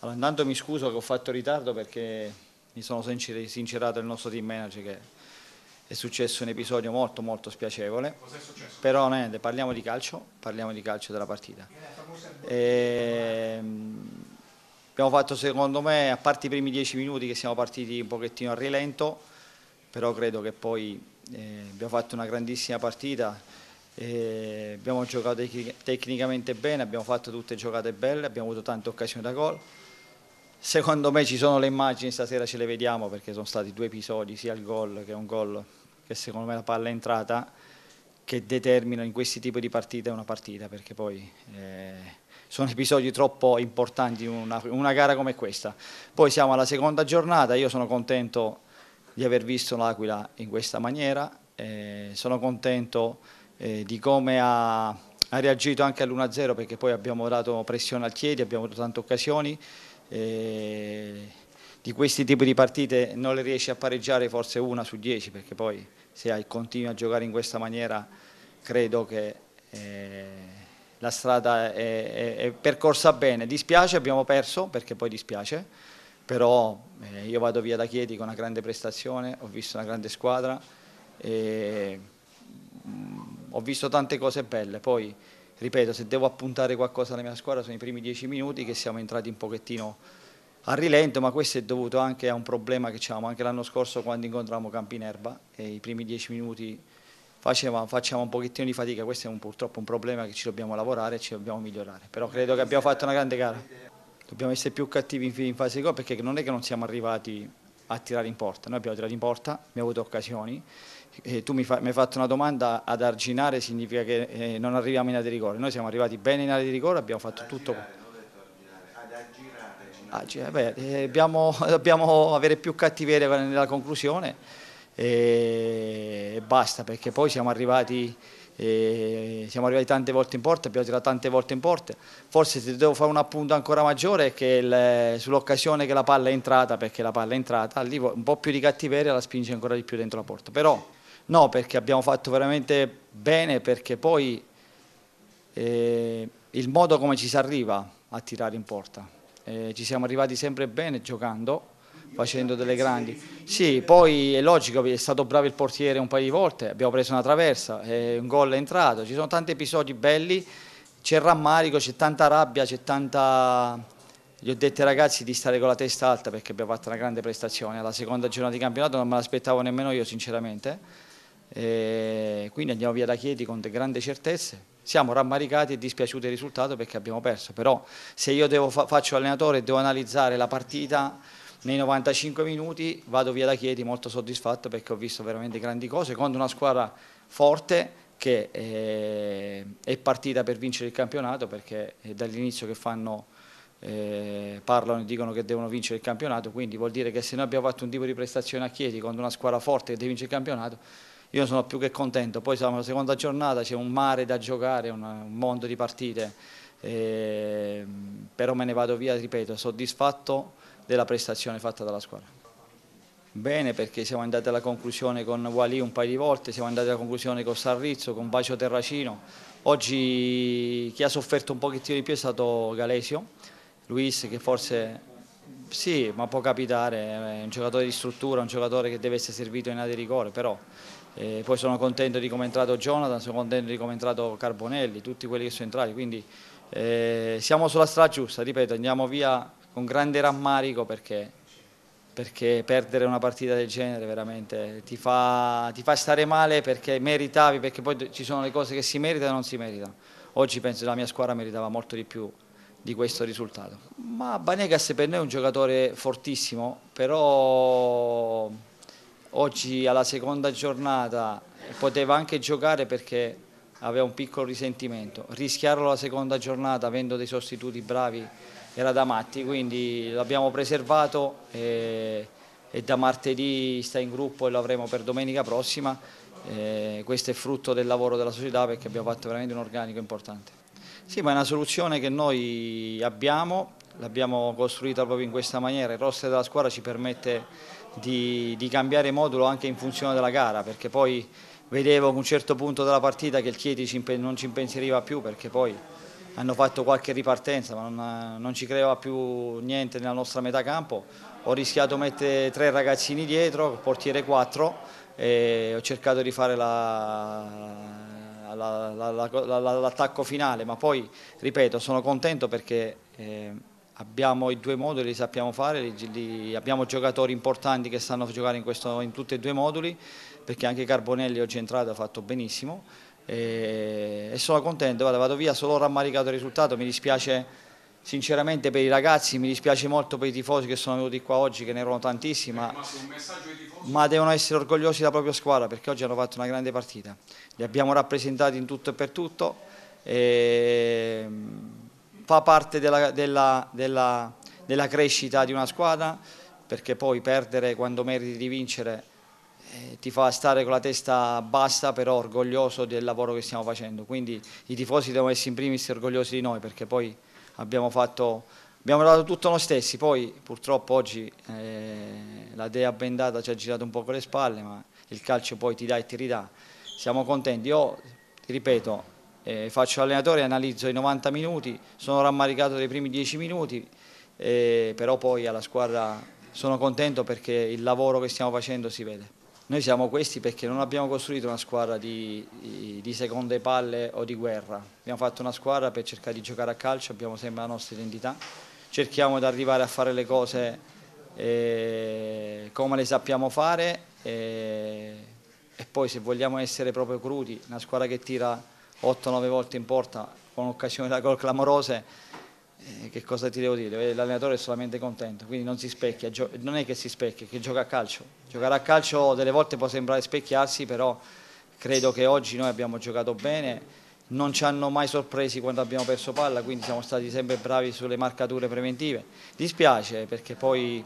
Allora, intanto mi scuso che ho fatto ritardo perché mi sono sincerato il nostro team manager che è successo un episodio molto molto spiacevole. Cos'è successo? Però niente, parliamo di calcio, parliamo di calcio della partita. E, ehm, abbiamo fatto secondo me, a parte i primi dieci minuti che siamo partiti un pochettino a rilento, però credo che poi eh, abbiamo fatto una grandissima partita. Eh, abbiamo giocato tecnicamente bene, abbiamo fatto tutte giocate belle, abbiamo avuto tante occasioni da gol. Secondo me ci sono le immagini, stasera ce le vediamo perché sono stati due episodi, sia il gol che un gol che secondo me la palla è entrata, che determinano in questi tipi di partite una partita perché poi... Eh, sono episodi troppo importanti in una, una, gara come questa. Poi siamo alla seconda giornata, io sono contento di aver visto l'Aquila in questa maniera, eh, sono contento eh, di come ha, ha reagito anche all'1-0 perché poi abbiamo dato pressione al Chiedi, abbiamo avuto tante occasioni. Eh, di questi tipi di partite non le riesci a pareggiare forse una su dieci perché poi se continui a giocare in questa maniera credo che eh, la strada è, è, è, percorsa bene. Dispiace, abbiamo perso perché poi dispiace, però eh, io vado via da Chieti con una grande prestazione, ho visto una grande squadra, e, mh, mm, ho visto tante cose belle. Poi, ripeto, se devo appuntare qualcosa alla mia squadra sono i primi dieci minuti che siamo entrati un pochettino a rilento, ma questo è dovuto anche a un problema che avevamo anche l'anno scorso quando incontravamo Campinerba e i primi dieci minuti facevamo, facciamo un pochettino di fatica, questo è un, purtroppo un problema che ci dobbiamo lavorare e ci dobbiamo migliorare, però credo che abbiamo fatto una grande gara. Dobbiamo essere più cattivi in fase di gol perché non è che non siamo arrivati a tirare in porta. Noi abbiamo tirato in porta, abbiamo avuto occasioni. E tu mi, fa, mi, hai fatto una domanda, ad arginare significa che eh, non arriviamo in area di rigore. Noi siamo arrivati bene in area di rigore, abbiamo fatto ad tutto... Aggirare, ad arginare. aggirare. Ah, eh, beh, eh, abbiamo, dobbiamo avere più cattiveria nella conclusione eh, e basta perché poi siamo arrivati e siamo arrivati tante volte in porta, abbiamo tirato tante volte in porta. Forse ti devo fare un appunto ancora maggiore che sull'occasione che la palla è entrata, perché la palla è entrata, lì un po' più di cattiveria la spinge ancora di più dentro la porta. Però no, perché abbiamo fatto veramente bene, perché poi eh, il modo come ci si arriva a tirare in porta. Eh, ci siamo arrivati sempre bene giocando facendo delle grandi. Sì, poi è logico, è stato bravo il portiere un paio di volte, abbiamo preso una traversa, eh, un gol è entrato, ci sono tanti episodi belli, c'è rammarico, c'è tanta rabbia, c'è tanta... Gli ho detto ai ragazzi di stare con la testa alta perché abbiamo fatto una grande prestazione, alla seconda giornata di campionato non me l'aspettavo nemmeno io sinceramente. E eh, quindi andiamo via da Chieti con grandi certezze. Siamo rammaricati e dispiaciuti del risultato perché abbiamo perso, però se io devo, faccio allenatore e devo analizzare la partita nei 95 minuti vado via da Chieti molto soddisfatto perché ho visto veramente grandi cose contro una squadra forte che eh, è partita per vincere il campionato perché è eh, dall'inizio che fanno, eh, parlano e dicono che devono vincere il campionato quindi vuol dire che se noi abbiamo fatto un tipo di prestazione a Chieti contro una squadra forte che deve vincere il campionato io sono più che contento poi siamo alla seconda giornata c'è un mare da giocare un mondo di partite eh, però me ne vado via ripeto soddisfatto della prestazione fatta dalla squadra. Bene perché siamo andati alla conclusione con Wali un paio di volte, siamo andati alla conclusione con Sarrizzo, con Bacio Terracino. Oggi chi ha sofferto un pochettino di più è stato Galesio, Luis che forse sì, ma può capitare, è un giocatore di struttura, un giocatore che deve essere servito in area di rigore, però eh, poi sono contento di come è entrato Jonathan, sono contento di come è entrato Carbonelli, tutti quelli che sono entrati, quindi eh, siamo sulla strada giusta, ripeto, andiamo via con grande rammarico perché, perché perdere una partita del genere veramente ti fa, ti fa, stare male perché meritavi, perché poi ci sono le cose che si meritano e non si meritano. Oggi penso che la mia squadra meritava molto di più di questo risultato. Ma Banegas per noi è un giocatore fortissimo, però oggi alla seconda giornata poteva anche giocare perché aveva un piccolo risentimento. Rischiarlo la seconda giornata avendo dei sostituti bravi era da matti, quindi l'abbiamo preservato e, e, da martedì sta in gruppo e lo avremo per domenica prossima. E questo è frutto del lavoro della società perché abbiamo fatto veramente un organico importante. Sì, ma è una soluzione che noi abbiamo, l'abbiamo costruita proprio in questa maniera, il roster della squadra ci permette di, di cambiare modulo anche in funzione della gara, perché poi vedevo a un certo punto della partita che il Chieti non ci impensieriva più perché poi hanno fatto qualche ripartenza ma non, eh, non, ci creava più niente nella nostra metà campo, ho rischiato di mettere tre ragazzini dietro, portiere quattro e ho cercato di fare l'attacco la, la, finale ma poi ripeto sono contento perché eh, abbiamo i due moduli, li sappiamo fare, li, li, abbiamo giocatori importanti che stanno a giocare in, questo, in tutti e due i moduli perché anche Carbonelli oggi è entrato ha fatto benissimo e, sono contento, vado, vado via solo rammaricato il risultato, mi dispiace sinceramente per i ragazzi, mi dispiace molto per i tifosi che sono venuti qua oggi, che ne erano tantissimi, ma, ma, devono essere orgogliosi della propria squadra perché oggi hanno fatto una grande partita, li abbiamo rappresentati in tutto e per tutto, e fa parte della, della, della, della crescita di una squadra perché poi perdere quando meriti di vincere eh, ti fa stare con la testa bassa però orgoglioso del lavoro che stiamo facendo. Quindi i tifosi devono essere in primis orgogliosi di noi perché poi abbiamo fatto, abbiamo dato tutto noi stessi, poi purtroppo oggi eh, la dea bendata ci ha girato un po' con le spalle ma il calcio poi ti dà e ti ridà. Siamo contenti, io ti ripeto eh, faccio allenatore, analizzo i 90 minuti, sono rammaricato dei primi 10 minuti, eh, però poi alla squadra sono contento perché il lavoro che stiamo facendo si vede. Noi siamo questi perché non abbiamo costruito una squadra di, di, seconde palle o di guerra, abbiamo fatto una squadra per cercare di giocare a calcio, abbiamo sempre la nostra identità, cerchiamo di arrivare a fare le cose eh, come le sappiamo fare eh, e poi se vogliamo essere proprio crudi, una squadra che tira 8-9 volte in porta con occasioni da gol clamorose eh, che cosa ti devo dire? Eh, l'allenatore è solamente contento, quindi non si specchia, non è che si specchia, che gioca a calcio. Giocare a calcio delle volte può sembrare specchiarsi, però credo che oggi noi abbiamo giocato bene, non ci hanno mai sorpresi quando abbiamo perso palla, quindi siamo stati sempre bravi sulle marcature preventive. Dispiace perché poi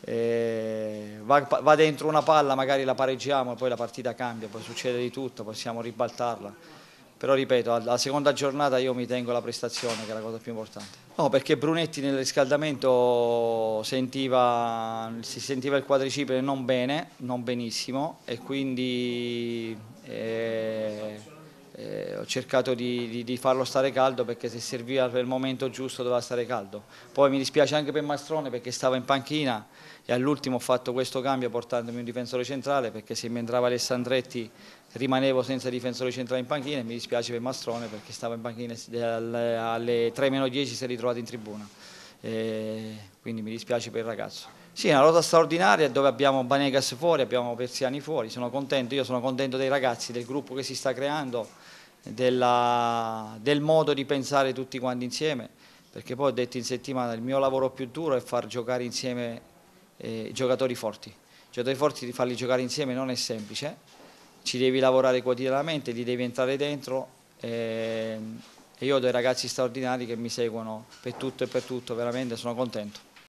eh, va, va, dentro una palla, magari la pareggiamo e poi la partita cambia, poi succede di tutto, possiamo ribaltarla però ripeto, alla seconda giornata io mi tengo la prestazione che è la cosa più importante. No, perché Brunetti nel riscaldamento sentiva, si sentiva il quadricipite non bene, non benissimo e quindi... Eh, eh, ho cercato di, di, di, farlo stare caldo perché se serviva per il momento giusto doveva stare caldo. Poi mi dispiace anche per Mastrone perché stava in panchina e all'ultimo ho fatto questo cambio portandomi un difensore centrale perché se mi entrava Alessandretti rimanevo senza difensore centrale in panchina e mi dispiace per Mastrone perché stava in panchina eh, alle 3-10 si è ritrovato in tribuna. Eh, quindi mi dispiace per il ragazzo. Sì, è una rosa straordinaria dove abbiamo Banegas fuori, abbiamo Persiani fuori, sono contento, io sono contento dei ragazzi, del gruppo che si sta creando, della, del modo di pensare tutti quanti insieme, perché poi ho detto in settimana il mio lavoro più duro è far giocare insieme eh, giocatori forti, giocatori forti di farli giocare insieme non è semplice, ci devi lavorare quotidianamente, li devi entrare dentro eh, e io ho dei ragazzi straordinari che mi seguono per tutto e per tutto, veramente sono contento.